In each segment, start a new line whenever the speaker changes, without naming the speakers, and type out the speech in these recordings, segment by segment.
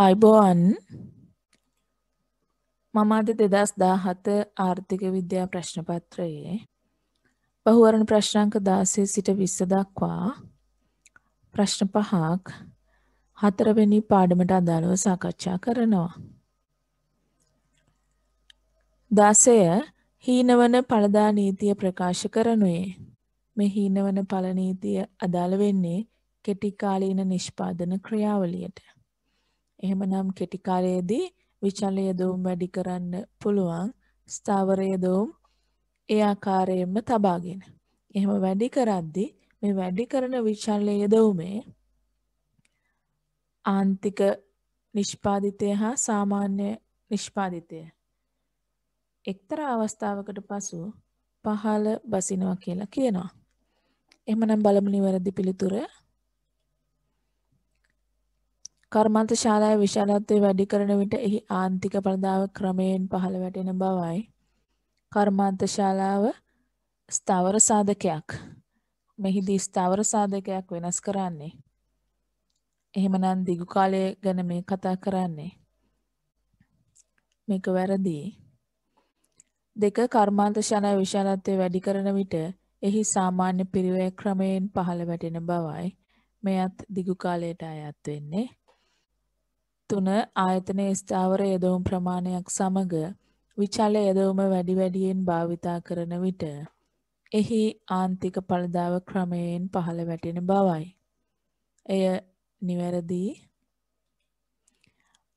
අයිබෝවන් මම අද දෙදස් දාහත ආර්ථික විද්‍යා ප්‍රශ්නපත්‍රයේ බහුවරණ ප්‍රශ්නංක දාසේ සිට විස්ස දක්වා ප්‍රශ්න පහක් හතරවෙනි පාඩමට අදාළව සාකච්ඡා කරනවා. දාසය හීනවන පලදා නීතිය ප්‍රකාශ කරනුයේ මෙ හීනවන පලනීතිය අදාළ වෙන්නේ කෙටිකාලීන නිෂ්පාදන ක්‍රියාවලියට. එහෙමනම් කෙටි කාලයේදී විචලය දෝම් වැඩි කරන්න පුළුවන් ස්ථාවරය දෝම් ඒ ආකාරයෙන්ම තබාගෙන. එහෙම වැඩි කරද්දී මේ වැඩි කරන විචලය දෝමේ ආන්තික නිෂ්පාදිතය හා සාමාන්‍ය නිෂ්පාදිතය එක්තරා අවස්ථාවකට පසු පහළ බසිනවා කියලා කියනවා. එමනම් බලමු නිවැරදි පිළිතුර කර්මාන්ත ශාලාවේ විශාලත්වය වැඩි කරන විට එහි ආන්තික ප්‍රදාව ක්‍රමයෙන් පහළ වැටෙන බවයි. කර්මාන්ත ශාලාව ස්ථවර සාධකයක්. මෙහිදී ස්ථවර සාධකයක් වෙනස් කරන්නේ. එහෙමනම් දිගු කාලය ගැන මේ කතා කරන්නේ. මේක වැරදි. දෙක කර්මාන්ත ශාලාවේ විශාලත්වය වැඩි කරන විට එහි සාමාන්‍ය පිරිවැය ක්‍රමයෙන් පහළ වැටෙන බවයි. මෙයත් දිගු කාලයට අයත් වෙන්නේ. තුන ආයතන ස්ථාවර යදවුම් ප්‍රමාණයක් සමග විචල යදවුම වැඩි වැඩියෙන් භාවිතා කරන විට එහි ආන්තික පළදාව ක්‍රමයෙන් පහළ වැටෙන බවයි. එය නිවැරදි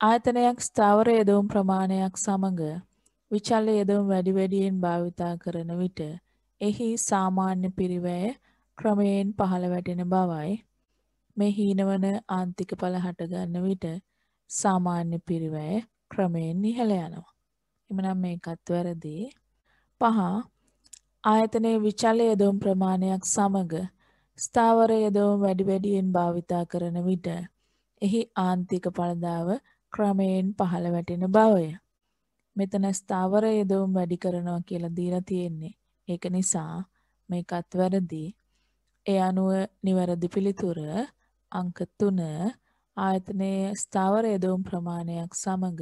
ආයතනයක් ස්ථාවර යදවුම් ප්‍රමාණයක් සමග විචල්ල යදවුම් වැඩි වැඩියෙන් භාවිතා කරන විට එහි සාමාන්‍ය පිරිවැය ක්‍රමයෙන් පහළ වැටෙන බවයි. මේ හීනවන ආන්තික පළ හටගන්න විට සාමාන්‍ය පිරිවැය ක්‍රමයෙන් ඉහළ යනවා. එමනම් මේකත් වැරදි. පහ ආයතනයේ විචල යොදවුම් ප්‍රමාණයක් සමග ස්ථාවර යොදවුම් වැඩි වැඩියෙන් භාවිතා කරන විට එහි ආන්තික පළදාව ක්‍රමයෙන් පහළ වැටෙන බවය. මෙතන ස්ථාවර යොදවුම් වැඩි කරනවා කියලා දීලා තියෙන්නේ. ඒක නිසා මේකත් වැරදි. ඒ අනුව නිවැරදි පිළිතුර අංක 3 ආයතනයේ ස්ථාවර යදවුම් ප්‍රමාණයක් සමඟ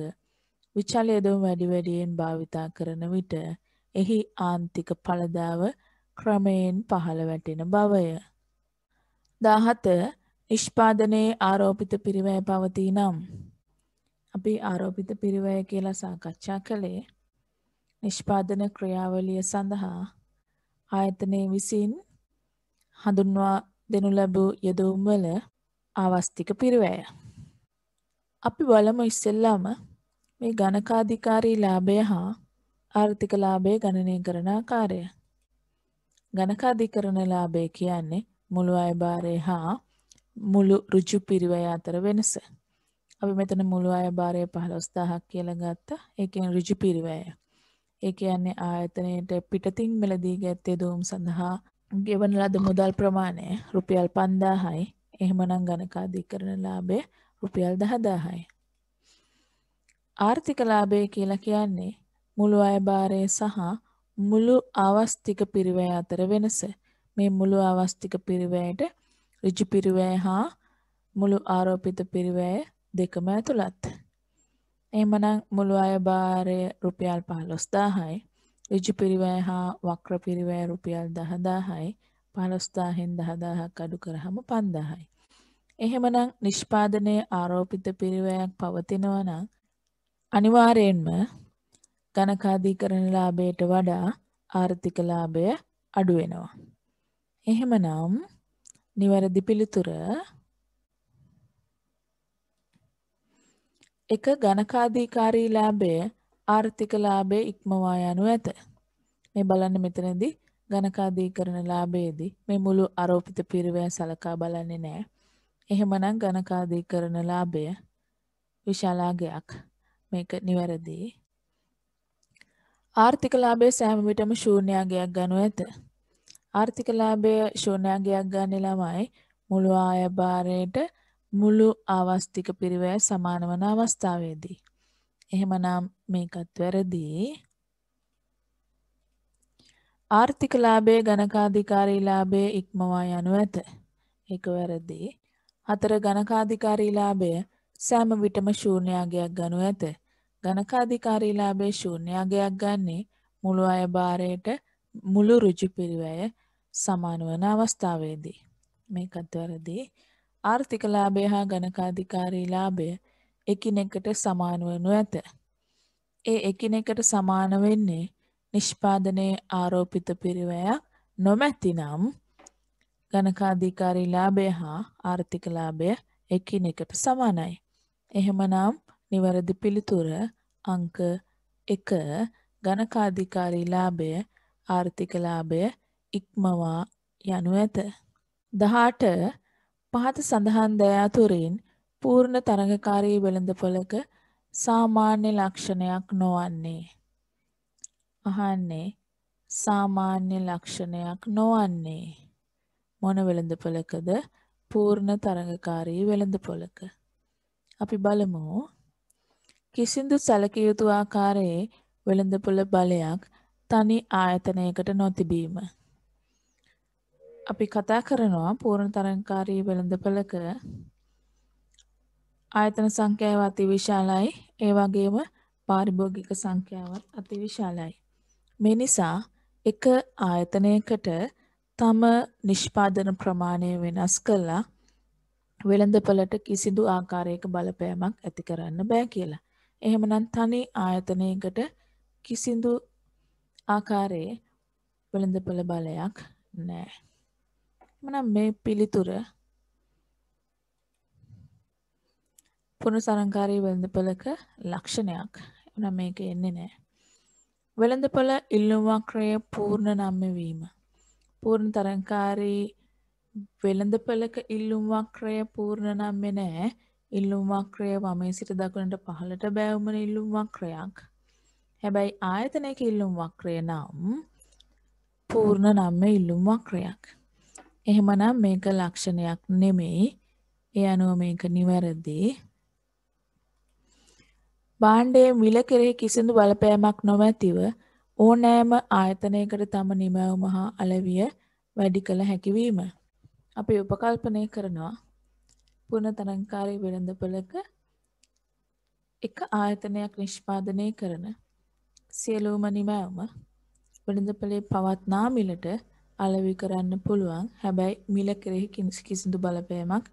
විචල යදවුම් වැඩි වැඩියෙන් භාවිතා කරන විට එහි ආන්තික පළදාව ක්‍රමයෙන් පහළ වැටෙන බවය. දාහත නිෂ්පාදනයේ ආරෝපිත පිරිවැය පවතිී නම්. අපි ආරෝපිත පිරිවැය කියලා සාකච්ඡා කළේ නිෂ්පාදන ක්‍රියාවලිය සඳහා ආයතනය විසින් හඳුන්වා දෙනු ලැබූ යෙදවුම්වල ආවස්තික පිරිවැය. අපි බලමු ඉස්සෙල්ලාම මේ ගණකාධිකාරී ලාභය හා ආර්ථික ලාභය ගණනය කරන ආකාරය. ගණකාධිකරණ ලාභය කියන්නේ මුළු අයභාරය හා මුළු ඍජු පිරිවැය අතර වෙනස. අපි මෙතන මුළු අයභාරය 15000ක් කියලා ගත්තා. ඒකෙන් ඍජු පිරිවැය. ඒ කියන්නේ ආයතනයේට පිටතින් මිලදී ගැත්තේ දෝම් සඳහා ගෙවන ලද මුදල් ප්‍රමාණය රුපියල් 5000යි එහෙමනම් ගණකා දිකරන ලාභය රුපියල් 10000යි. ආර්ථික ලාභය කියලා කියන්නේ මුළු අයභාරය සහ මුළු අවස්තික පිරිවැය අතර වෙනස. මේ මුළු අවස්තික පිරිවැයට ඍජු පිරිවැය හා මුළු ආරෝපිත පිරිවැය දෙකම ඇතුළත්. එහෙමනම් මුළු අයභාරය රුපියල් 15000යි. ඍජු පිරිවැය හා වක්‍ර පිරිවැය රුපියල් 10000යි. 15000න් 10000ක් අඩු කරාම 5000යි. එහෙමනම් නිෂ්පාදනයේ ආරෝපිත පිරිවැයක් පවතිනවා නම් අනිවාර්යයෙන්ම ඝනකාදීකරණ ලාභයට වඩා ආර්ථික ලාභය අඩු වෙනවා. එහෙමනම් නිවැරදි පිළිතුර එක ඝනකාදීකාරී ලාභය ආර්ථික ලාභය ඉක්මවා යනු ඇත. මේ බලන්න මෙතනදී ඝනකාදීකරණ ලාභයේදී මේ මුළු ආරෝපිත පිරිවැය සලකා බලන්නේ නැහැ. එහෙමනම් ඝනකාදී කරන ලාභය විශාලාගයක්. මේක නිවැරදි. ආර්ථික ලාභයේ සෑම විටම ශූන්‍යාගයක් ගන්නු ඇත. ආර්ථික ලාභය ශූන්‍යාගයක් ගන්න ළමයි මුළු ආය භාරයට මුළු ආවස්තික පිරිවැය සමාන වන අවස්ථාවේදී. එහෙමනම් මේකත් වැරදි. ආර්ථික ලාභයේ ඝනකාධිකාරී ලාභයේ ඉක්මවා යනු ඇත. ඒක වැරදි. හතර ගණකාධිකාරී ලාභය සෑම විටම ශූන්‍යාගයක් ගනු ඇත. ගණකාධිකාරී ලාභයේ ශූන්‍යාගයක් ගන්නේ මුළු අය භාරයට මුළු ඍජු පිරිවැය සමාන වන අවස්ථාවේදී. මේකත් වැරදි. ආර්ථික ලාභය හා ගණකාධිකාරී ලාභය එකිනෙකට සමාන වනු ඇත. ඒ එකිනෙකට සමාන වෙන්නේ නිෂ්පාදනයේ ආරෝපිත පිරිවැයක් නොමැතිනම් ගණකාධිකාරී ලාභය හා ආර්ථික ලාභය එකිනෙකට සමානයි. එහෙමනම් නිවැරදි පිළිතුර අංක එක ගණකාධිකාරී ලාභය ආර්ථික ලාභය ඉක්මවා යනු ඇත. දහට පහත සඳහන් දයාතුරින් පූර්ණ තරඟකාරී වෙළඳපොළක සාමාන්‍ය ලක්ෂණයක් නොවන්නේ. අහන්නේ සාමාන්‍ය ලක්ෂණයක් නොවන්නේ. මොන වෙළඳ පොළකද පූර්ණ තරඟකාරී වෙළඳ පොළක. අපි බලමු කිසිදු සැලකයුතු ආකාරයේ වෙළඳපොළ බලයක් තනි ආයතනයකට නොතිබීම. අපි කතා කරනවා පූර්ණ තරංකාරී වෙළඳපළක ආයතන සංඛ්‍යාව අතිවිශාලයි ඒ වගේම පාරිභෝගික සංඛ්‍යාවත් අතිවිශාලයි. මේ නිසා එක ආයතනයකට තම නිෂ්පාදන ප්‍රමාණය වෙනස් කළා වෙළඳපලට කිසිදු ආකාරයක බලපෑමක් ඇති කරන්න බෑ කියලා. එහෙමනම් තනි ආයතනයකට කිසිදු ආකාරයේ වෙළඳපල බලයක් නෑ. එමනම් මේ පිළිතුර පුනසරංකාරී වෙළඳපලක ලක්ෂණයක්. එනම් මේක එන්නේ නෑ. වෙළඳපල ඉල්ලුමක්‍රය පූර්ණ නම්ම වීම. පූර්ණ තරංකාරී වෙළඳපළක ඉල්ලුම් වක්‍රය පූර්ණ නම් මේ නෑ. ඉල්ලුම් වක්‍රය වමේ සිට දකුණට පහළට බැවුමන ඉල්ලුම් වක්‍රයක්. හැබැයි ආයතනයක ඉල්ලුම් වක්‍රය නම් පූර්ණ නම්ම ඉල්ලුම් වක්‍රයක්. එහෙමනම් මේක ලක්ෂණයක් නෙමෙයි. ඒ අනුව මේක නිවැරදි. භාණ්ඩයේ මිල කෙරෙහි කිසිදු බලපෑමක් නොමැතිව ඕනෑම ආයතනයකට තම නිමැවුම හා අලවිය වැඩි කළ හැකිවීම. අපි උපකල්පනය කරනවා පුන තරංකාරී වෙළඳපළක එක ආයතනයක් නිෂ්පාදනය කරන සියලූම නිමැවුම වෙළඳපළේ පවත්නා මිලට අලවි කරන්න පුළුවන් හැබැයි මිල කෙරෙහි කිනිසි කිසිදු බලපෑමක්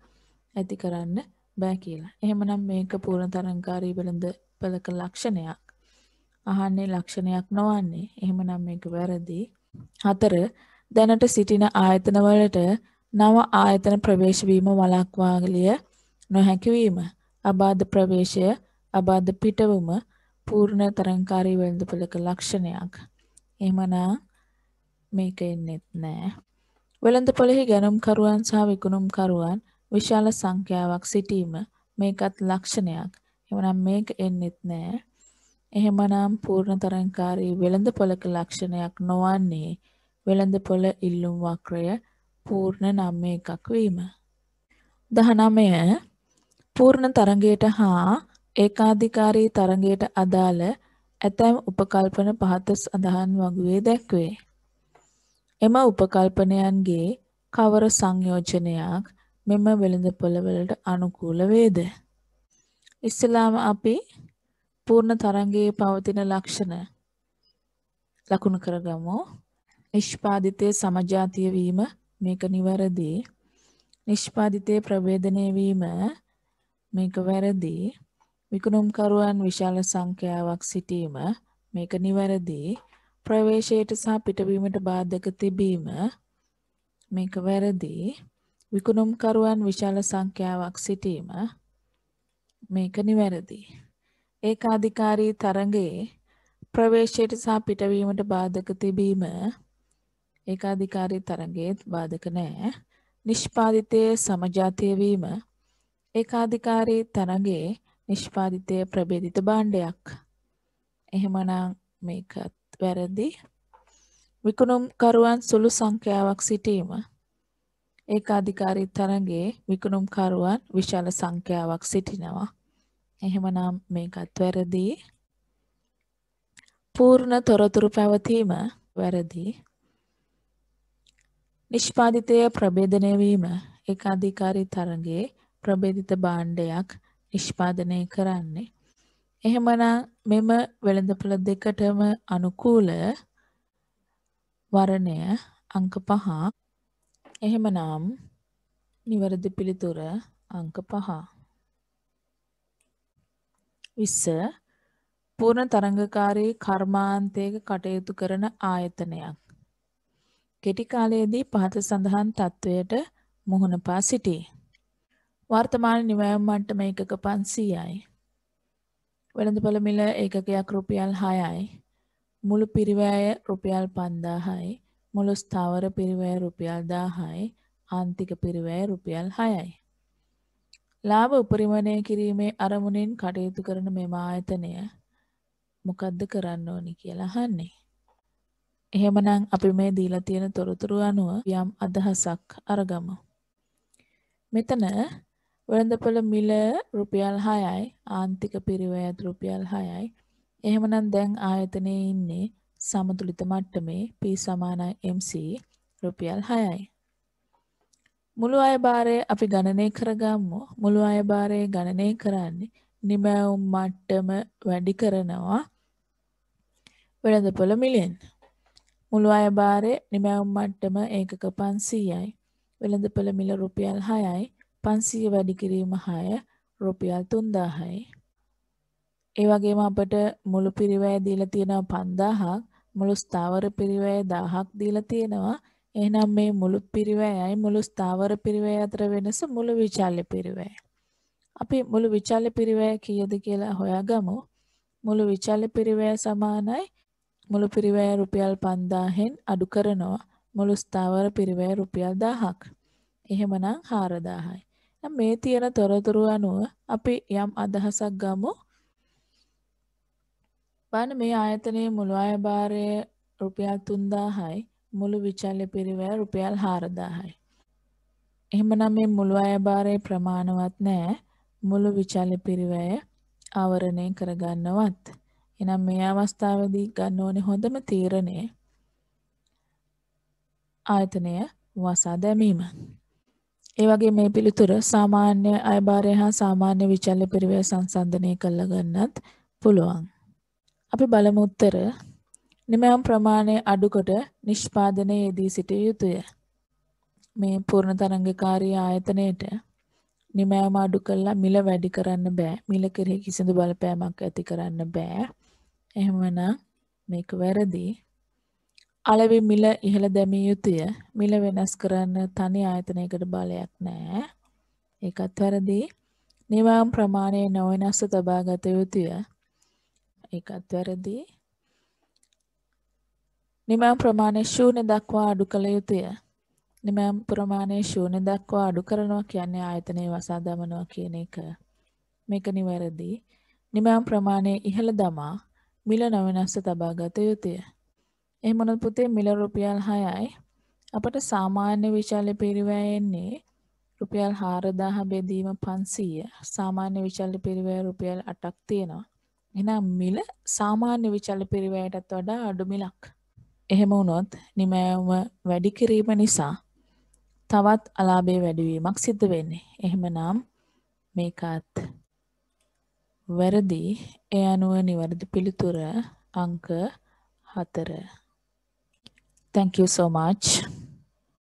ඇති කරන්න බෑ කියලා. එහෙමනම් මේක පූර්ණ තරංකාරී වෙළඳ පළක ලක්ෂණයක්. අහන්නේ ලක්ෂණයක් නොවන්නේ. එහෙමනම් මේක වැරදි. 4. දැනට සිටින ආයතන වලට නව ආයතන ප්‍රවේශ වීම වළක්වාගලිය නොහැකි වීම. අබාධ ප්‍රවේශය, අබාධ පිටවීම පූර්ණ තරංකාරී වෙළඳපොළක ලක්ෂණයක්. එහෙමනම් මේක එන්නේත් නෑ. වෙළඳපොළෙහි ගැනුම්කරුවන් සහ විකුණුම්කරුවන් විශාල සංඛ්‍යාවක් සිටීම මේකත් ලක්ෂණයක්. එහෙමනම් මේක එන්නේත් නෑ. එහෙමනම් පූර්ණ තරංකාරී වෙළඳ පොළක ලක්ෂණයක් නොවන්නේ වෙළඳ පොළ ඉල්ලුම් වක්‍රය පූර්ණ නම්ම එකක් වීම. දහනමය පූර්ණ තරගයට හා ඒකාධිකාරී තරගයට අදාළ ඇතැම් උපකල්පන පහත සඳහන් වගුවේ දැක්වේ. එම උපකල්පනයන්ගේ කවර සංයෝජනයක් මෙම වෙළඳ පොළවලට අනුකූල වේද. ඉස්සලාම අපි සම්පූර්ණ තරංගයේ පවතින ලක්ෂණ ලකුණු කරගමු. නිෂ්පාදිතය සමජාතිය වීම මේක නිවැරදි. නිෂ්පාදිතය ප්‍රවේදනය වීම මේක වැරදි. විකුණුම්කරුවන් විශාල සංඛ්‍යාවක් සිටීම මේක නිවැරදි. ප්‍රවේශයට සහ පිටවීමට බාධක තිබීම මේක වැරදි. විකුණුම්කරුවන් විශාල සංඛ්‍යාවක් සිටීම මේක නිවැරදි. ඒකාධිකාරී තරගයේ ප්‍රවේශයට සහ පිටවීමට බාධක තිබීම ඒකාධිකාරී තරගයේත් බාධක නෑ. නිෂ්පාදිතයේ සමජාතීය වීම ඒකාධිකාරී තරගයේ නිෂ්පාදිතයේ ප්‍රභේදිත භාණ්ඩයක්. එහෙමනම් මේකත් වැරදි. විකුණුම්කරුවන් සුළු සංඛ්‍යාවක් සිටීම ඒකාධිකාරී තරගයේ විකුණුම්කරුවන් විශාල සංඛ්‍යාවක් සිටිනවා. එහෙමනම් මේකත් වැරදි. පූර්ණ තොරතුරු පැවතීම වැරදි. නිෂ්පාදිතය ප්‍රබේධනය වීම එක අධිකාරී තරගයේ ප්‍රබේධිත භාණ්ඩයක් නිෂ්පාදනය කරන්නේ. එහෙමනම් මෙම වෙළඳපළ දෙකටම අනුකූල වරණය අංක පහ එහෙමනම් නිවැරදි පිළිතුර අංක පහ විස්ස පූර්ණ තරංගකාරී කර්මාන්තයක කටයුතු කරන ආයතනයක්. කෙටි කාලයේදී පහත සඳහන් තත්ත්වයට මුහුණ පා සිටී. වර්තමාන නිවැයම් මට්ටම එකක 500යි. වෙළඳපොළ මිල ඒකකයක් රුපියල් 6යි. මුළු පිරිවැය රුපියල් 5000යි. මුළු ස්ථාවර පිරිවැය රුපියල් 1000යි. ආන්තික පිරිවැය රුපියල් 6යි. ලාභ උපරිමණය කිරීමේ අරමුණෙන් කටයුතු කරන මෙම ආයතනය මොකද්ද කරන්න ඕනි කියලා අහන්නේ. එහෙමනම් අපි මේ දීලා තියෙන තොරතුරු අනුව යම් අදහසක් අරගමු. මෙතන වෙළඳපොළ මිල රුපියල් 6යි ආන්තික පිරිවැයත් රුපියල් 6යි. එහෙමනම් දැන් ආයතනයේ ඉන්නේ සමතුලිත මට්ටමේ P MC රුපියල් 6යි. මුළු අයභාරය අපි ගණනය කරගම්මෝ මුළු අයභාරය ගණනය කරන්නේ නිමැවුම් මට්ටම වැඩි කරනවා වෙළඳපොළ මිලෙන්. මුළු අයභාරය නිමැවුම් මට්ටම ඒකක පන්සීයයි. වෙළඳපොළ මිල රුපියල් හයයි පන්සීය වැඩිකිරීම හය රුපියල් තුන්දාහයි. ඒවගේම අපට මුළු පිරිවැය දීල තියෙනවා පන්දාහක් මුළු ස්ථාවර පිරිවැය දාහක් දීල තියෙනවා එහෙනම් මේ මුළු පිරිවැයයි මුළු ස්ථාවර පිරිවැය අතර වෙනස මුළු විචල්්‍ය පිරිවැය. අපි මුළු විචල්්‍ය පිරිවැය කීයද කියලා හොයාගමු. මුළු විචල්්‍ය පිරිවැය සමානයි මුළු පිරිවැය රුපියල් 5000න් අඩු කරනවා. මුළු ස්ථාවර පිරිවැය රුපියල් 1000ක්. එහෙමනම් 4000යි. මේ තියෙන තොරතුරු අනුව අපි යම් අදහසක් ගමු. බලන්න මේ ආයතනයේ මුළු අය භාරය රුපියල් 3000යි. මුළු විචල්්‍ය පිරිවැය රුපියල් 4000යි. එහෙමනම් මේ මුළු අයභාරය ප්‍රමාණවත් නෑ. මුළු විචල්්‍ය පිරිවැය ආවරණය කරගන්නවත්. එහෙනම් මේ අවස්ථාවේදී ගන්න ඕනේ හොඳම තීරණය ආයතනය වසා දැමීම. ඒ වගේ මේ පිළිතුර සාමාන්‍ය අයභාරය හා සාමාන්‍ය විචල්්‍ය පිරිවැය සංසන්දනය කරලා ගන්නත් පුළුවන්. අපි බලමු උත්තර නිමැවුම් ප්‍රමාණය අඩුකොට නිෂ්පාදනයේ යෙදී සිටිය යුතුය. මේ පූර්ණ තරංගකාරී ආයතනයට නිමැවුම අඩු කරලා මිල වැඩි කරන්න බෑ. මිල කෙරෙහි කිසිදු බලපෑමක් ඇති කරන්න බෑ. එහෙමනම් මේක වැරදි. අලෙවි මිල ඉහළ දැමිය යුතුය. මිල වෙනස් කරන්න තනි ආයතනයකට බලයක් නෑ. ඒකත් වැරදි. නිමැවුම් ප්‍රමාණය නොවෙනස්ව තබා ගත යුතුය. ඒකත් වැරදි. නිමෑම් ප්‍රමාණය ශූන්‍ය දක්වා අඩු කළ යුතුය. නිමෑම් ප්‍රමාණය ශූන්‍ය දක්වා අඩු කරනවා කියන්නේ ආයතනය වසා දමනවා කියන එක. මේක නිවැරදි. නිමෑම් ප්‍රමාණය ඉහළ දමා මිල නොවෙනස්ස තබා ගත යුතුය. එහෙමනොත් පුතේ මිල රුපියල් 6යි. අපට සාමාන්‍ය විචල්‍ය පිරිවැය එන්නේ රුපියල් 4000 බෙදීම 500. සාමාන්‍ය විචල්‍ය පිරිවැය රුපියල් 8ක් තියෙනවා. එහෙනම් මිල සාමාන්‍ය විචල්‍ය පිරිවැයටත් වඩා අඩු මිලක්. එහෙම වුණොත් නිමෑවුම වැඩි කිරීම නිසා තවත් අලාභේ වැඩිවීමක් සිද්ධ වෙන්නේ. එහෙමනම් මේකත් වැරදි. ඒ අනුව නිවැරදි පිළිතුර අංක 4. Thank you so much.